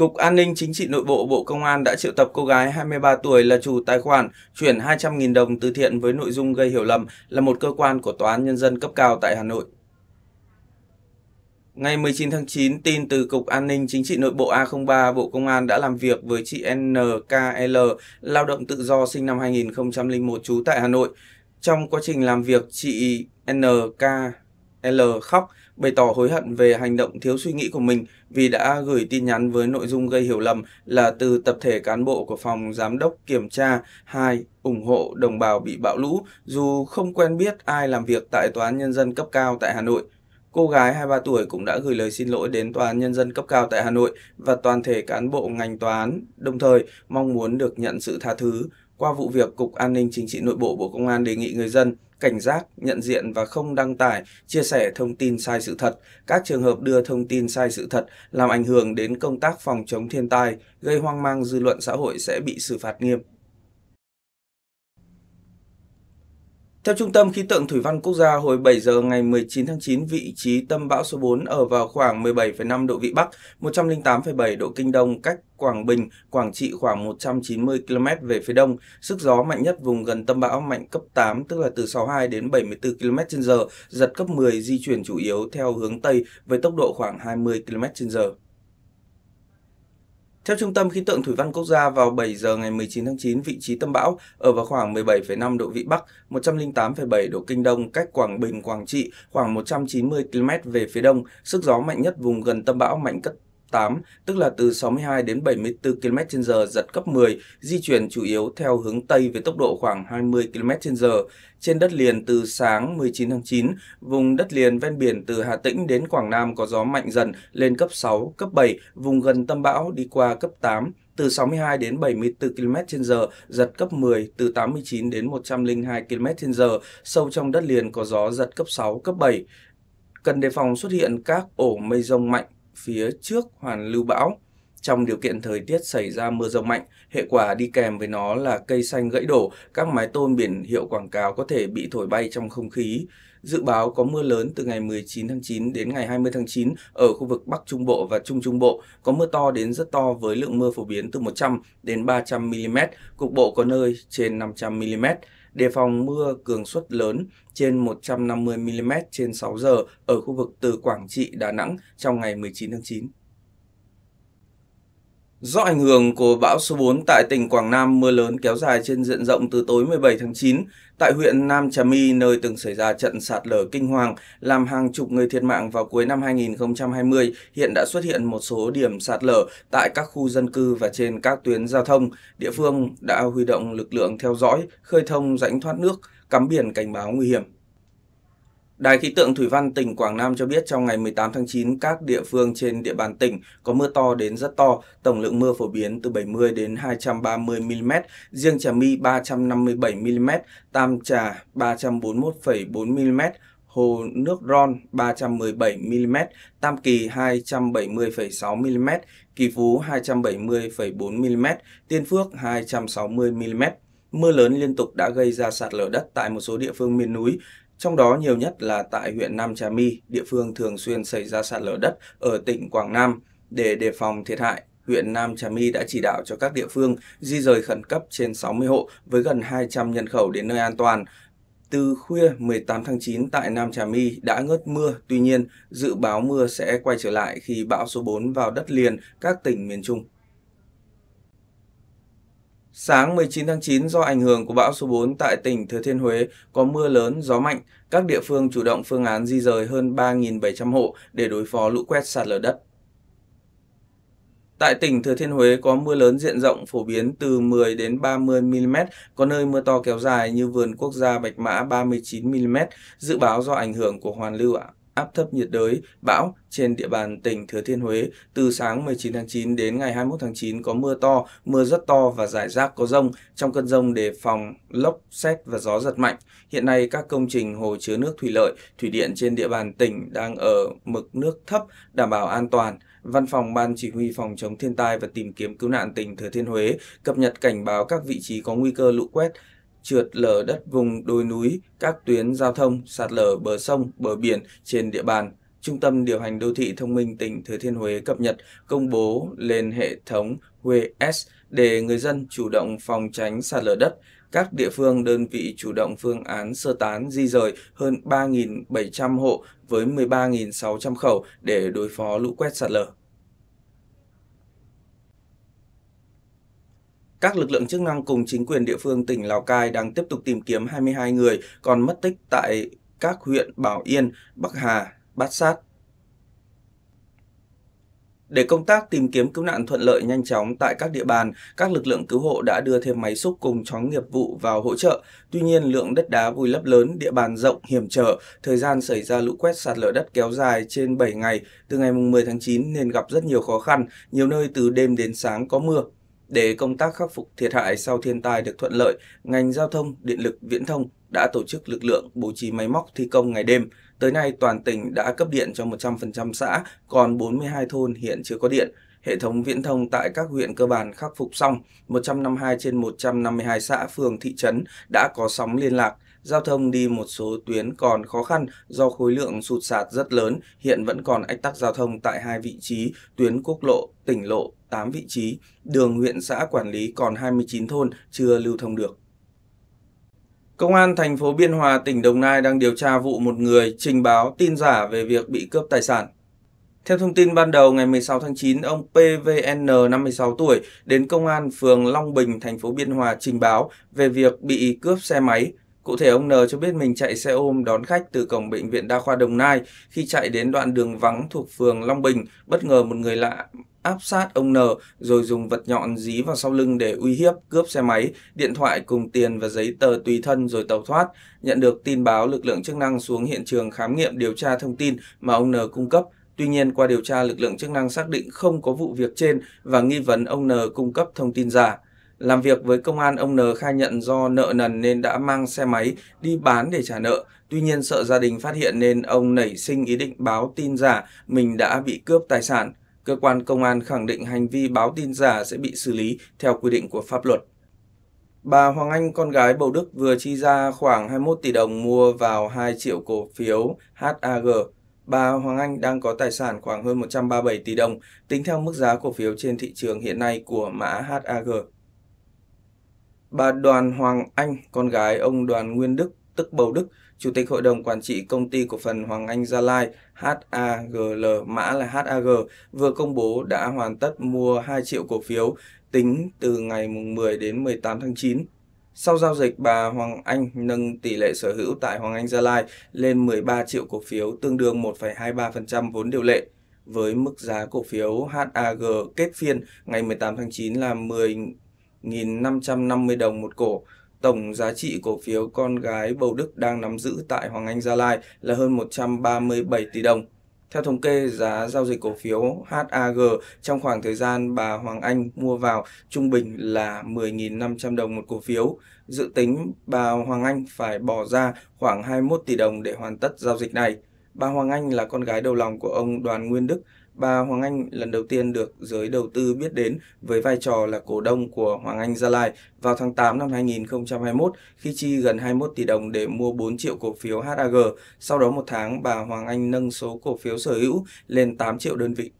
Cục An ninh Chính trị Nội bộ Bộ Công an đã triệu tập cô gái 23 tuổi là chủ tài khoản chuyển 200.000 đồng từ thiện với nội dung gây hiểu lầm là một cơ quan của Tòa án Nhân dân cấp cao tại Hà Nội. Ngày 19 tháng 9, tin từ Cục An ninh Chính trị Nội bộ A03 Bộ Công an đã làm việc với chị NKL, lao động tự do sinh năm 2001 trú tại Hà Nội. Trong quá trình làm việc, chị NKL khóc bày tỏ hối hận về hành động thiếu suy nghĩ của mình vì đã gửi tin nhắn với nội dung gây hiểu lầm là từ tập thể cán bộ của phòng giám đốc kiểm tra 2 ủng hộ đồng bào bị bão lũ dù không quen biết ai làm việc tại Tòa án Nhân dân cấp cao tại Hà Nội. Cô gái 23 tuổi cũng đã gửi lời xin lỗi đến Tòa án Nhân dân cấp cao tại Hà Nội và toàn thể cán bộ ngành tòa án, đồng thời mong muốn được nhận sự tha thứ. Qua vụ việc, Cục An ninh Chính trị Nội bộ Bộ Công an đề nghị người dân cảnh giác, nhận diện và không đăng tải, chia sẻ thông tin sai sự thật. Các trường hợp đưa thông tin sai sự thật làm ảnh hưởng đến công tác phòng chống thiên tai, gây hoang mang dư luận xã hội sẽ bị xử phạt nghiêm. Theo Trung tâm Khí tượng Thủy văn Quốc gia, hồi 7 giờ ngày 19 tháng 9, vị trí tâm bão số 4 ở vào khoảng 17,5 độ Vĩ Bắc, 108,7 độ Kinh Đông, cách Quảng Bình, Quảng Trị khoảng 190 km về phía đông. Sức gió mạnh nhất vùng gần tâm bão mạnh cấp 8, tức là từ 62 đến 74 km h giật cấp 10, di chuyển chủ yếu theo hướng Tây với tốc độ khoảng 20 km h theo Trung tâm Khí tượng Thủy văn Quốc gia, vào 7 giờ ngày 19 tháng 9, vị trí tâm bão ở vào khoảng 17,5 độ Vĩ Bắc, 108,7 độ Kinh Đông, cách Quảng Bình, Quảng Trị khoảng 190 km về phía đông. Sức gió mạnh nhất vùng gần tâm bão mạnh cấp 8, tức là từ 62 đến 74 km/h, giật cấp 10, di chuyển chủ yếu theo hướng Tây với tốc độ khoảng 20 km/h. Trên đất liền từ sáng 19 tháng 9, vùng đất liền ven biển từ Hà Tĩnh đến Quảng Nam có gió mạnh dần lên cấp 6, cấp 7, vùng gần tâm bão đi qua cấp 8, từ 62 đến 74 km/h, giật cấp 10, từ 89 đến 102 km/h, sâu trong đất liền có gió giật cấp 6, cấp 7. Cần đề phòng xuất hiện các ổ mây rông mạnh phía trước hoàn lưu bão. Trong điều kiện thời tiết xảy ra mưa rông mạnh, hệ quả đi kèm với nó là cây xanh gãy đổ, các mái tôn biển hiệu quảng cáo có thể bị thổi bay trong không khí. Dự báo có mưa lớn từ ngày 19 tháng 9 đến ngày 20 tháng 9 ở khu vực Bắc Trung Bộ và Trung Trung Bộ, có mưa to đến rất to với lượng mưa phổ biến từ 100 đến 300 mm, cục bộ có nơi trên 500 mm đề phòng mưa cường suất lớn trên 150mm trên 6 giờ ở khu vực từ Quảng Trị, Đà Nẵng trong ngày 19 tháng 9. Do ảnh hưởng của bão số 4 tại tỉnh Quảng Nam, mưa lớn kéo dài trên diện rộng từ tối 17 tháng 9 tại huyện Nam Trà My, nơi từng xảy ra trận sạt lở kinh hoàng làm hàng chục người thiệt mạng vào cuối năm 2020, hiện đã xuất hiện một số điểm sạt lở tại các khu dân cư và trên các tuyến giao thông. Địa phương đã huy động lực lượng theo dõi, khơi thông rãnh thoát nước, cắm biển cảnh báo nguy hiểm. Đài khí tượng Thủy văn tỉnh Quảng Nam cho biết trong ngày 18 tháng 9, các địa phương trên địa bàn tỉnh có mưa to đến rất to, tổng lượng mưa phổ biến từ 70 đến 230 mm, riêng Trà My 357 mm, Tam Trà 341,4 mm, Hồ Nước Ron 317 mm, Tam Kỳ 270,6 mm, Kỳ Phú 270,4 mm, Tiên Phước 260 mm. Mưa lớn liên tục đã gây ra sạt lở đất tại một số địa phương miền núi, trong đó nhiều nhất là tại huyện Nam Trà My, địa phương thường xuyên xảy ra sạt lở đất ở tỉnh Quảng Nam. Để đề phòng thiệt hại, huyện Nam Trà My đã chỉ đạo cho các địa phương di rời khẩn cấp trên 60 hộ với gần 200 nhân khẩu đến nơi an toàn. Từ khuya 18 tháng 9 tại Nam Trà My đã ngớt mưa, tuy nhiên dự báo mưa sẽ quay trở lại khi bão số 4 vào đất liền các tỉnh miền Trung. Sáng 19 tháng 9 do ảnh hưởng của bão số 4 tại tỉnh Thừa Thiên Huế có mưa lớn, gió mạnh, các địa phương chủ động phương án di rời hơn 3.700 hộ để đối phó lũ quét sạt lở đất. Tại tỉnh Thừa Thiên Huế có mưa lớn diện rộng phổ biến từ 10 đến 30 mm, có nơi mưa to kéo dài như vườn quốc gia Bạch Mã 39 mm, dự báo do ảnh hưởng của hoàn lưu ạ áp thấp nhiệt đới, bão trên địa bàn tỉnh Thừa Thiên Huế. Từ sáng 19 tháng 9 đến ngày 21 tháng 9 có mưa to, mưa rất to và rải rác có rông. Trong cơn rông đề phòng lốc, xét và gió giật mạnh. Hiện nay các công trình hồ chứa nước thủy lợi, thủy điện trên địa bàn tỉnh đang ở mực nước thấp, đảm bảo an toàn. Văn phòng Ban Chỉ huy Phòng chống thiên tai và tìm kiếm cứu nạn tỉnh Thừa Thiên Huế cập nhật cảnh báo các vị trí có nguy cơ lũ quét, trượt lở đất vùng đồi núi, các tuyến giao thông, sạt lở bờ sông, bờ biển trên địa bàn. Trung tâm điều hành đô thị thông minh tỉnh Thừa Thiên Huế cập nhật công bố lên hệ thống ws để người dân chủ động phòng tránh sạt lở đất. Các địa phương đơn vị chủ động phương án sơ tán di rời hơn 3.700 hộ với 13.600 khẩu để đối phó lũ quét sạt lở. Các lực lượng chức năng cùng chính quyền địa phương tỉnh Lào Cai đang tiếp tục tìm kiếm 22 người còn mất tích tại các huyện Bảo Yên, Bắc Hà, Bát Sát, để công tác tìm kiếm cứu nạn thuận lợi nhanh chóng tại các địa bàn, các lực lượng cứu hộ đã đưa thêm máy xúc cùng chó nghiệp vụ vào hỗ trợ. Tuy nhiên, lượng đất đá vùi lấp lớn, địa bàn rộng, hiểm trở, thời gian xảy ra lũ quét sạt lở đất kéo dài trên 7 ngày, từ ngày 10 tháng 9 nên gặp rất nhiều khó khăn, nhiều nơi từ đêm đến sáng có mưa. Để công tác khắc phục thiệt hại sau thiên tai được thuận lợi, ngành giao thông, điện lực, viễn thông đã tổ chức lực lượng bố trí máy móc thi công ngày đêm. Tới nay, toàn tỉnh đã cấp điện cho 100% xã, còn 42 thôn hiện chưa có điện. Hệ thống viễn thông tại các huyện cơ bản khắc phục xong, 152 trên 152 xã, phường, thị trấn đã có sóng liên lạc. Giao thông đi một số tuyến còn khó khăn do khối lượng sụt sạt rất lớn, hiện vẫn còn ách tắc giao thông tại hai vị trí tuyến quốc lộ, tỉnh lộ 8 vị trí, đường huyện xã quản lý còn 29 thôn chưa lưu thông được. Công an thành phố Biên Hòa, tỉnh Đồng Nai đang điều tra vụ một người trình báo tin giả về việc bị cướp tài sản. Theo thông tin ban đầu ngày 16 tháng 9, ông PVN 56 tuổi đến công an phường Long Bình, thành phố Biên Hòa trình báo về việc bị cướp xe máy Cụ thể ông N cho biết mình chạy xe ôm đón khách từ cổng bệnh viện đa khoa Đồng Nai khi chạy đến đoạn đường vắng thuộc phường Long Bình, bất ngờ một người lạ áp sát ông N rồi dùng vật nhọn dí vào sau lưng để uy hiếp, cướp xe máy, điện thoại cùng tiền và giấy tờ tùy thân rồi tẩu thoát. Nhận được tin báo, lực lượng chức năng xuống hiện trường khám nghiệm điều tra thông tin mà ông N cung cấp. Tuy nhiên, qua điều tra, lực lượng chức năng xác định không có vụ việc trên và nghi vấn ông N cung cấp thông tin giả. Làm việc với công an, ông N khai nhận do nợ nần nên đã mang xe máy đi bán để trả nợ. Tuy nhiên sợ gia đình phát hiện nên ông nảy sinh ý định báo tin giả mình đã bị cướp tài sản. Cơ quan công an khẳng định hành vi báo tin giả sẽ bị xử lý theo quy định của pháp luật. Bà Hoàng Anh, con gái Bầu Đức vừa chi ra khoảng 21 tỷ đồng mua vào 2 triệu cổ phiếu HAG. Bà Hoàng Anh đang có tài sản khoảng hơn 137 tỷ đồng, tính theo mức giá cổ phiếu trên thị trường hiện nay của mã HAG. Bà Đoàn Hoàng Anh, con gái ông Đoàn Nguyên Đức, tức Bầu Đức, Chủ tịch Hội đồng Quản trị Công ty Cổ phần Hoàng Anh Gia Lai HAGL, mã là HAG, vừa công bố đã hoàn tất mua 2 triệu cổ phiếu tính từ ngày 10 đến 18 tháng 9. Sau giao dịch, bà Hoàng Anh nâng tỷ lệ sở hữu tại Hoàng Anh Gia Lai lên 13 triệu cổ phiếu tương đương 1,23% vốn điều lệ với mức giá cổ phiếu HAG kết phiên ngày 18 tháng 9 là 10 1.550 đồng một cổ. Tổng giá trị cổ phiếu con gái Bầu Đức đang nắm giữ tại Hoàng Anh Gia Lai là hơn 137 tỷ đồng. Theo thống kê, giá giao dịch cổ phiếu HAG trong khoảng thời gian bà Hoàng Anh mua vào trung bình là 10.500 đồng một cổ phiếu. Dự tính bà Hoàng Anh phải bỏ ra khoảng 21 tỷ đồng để hoàn tất giao dịch này. Bà Hoàng Anh là con gái đầu lòng của ông Đoàn Nguyên Đức, bà Hoàng Anh lần đầu tiên được giới đầu tư biết đến với vai trò là cổ đông của Hoàng Anh Gia Lai vào tháng 8 năm 2021 khi chi gần 21 tỷ đồng để mua 4 triệu cổ phiếu HAG. Sau đó một tháng, bà Hoàng Anh nâng số cổ phiếu sở hữu lên 8 triệu đơn vị.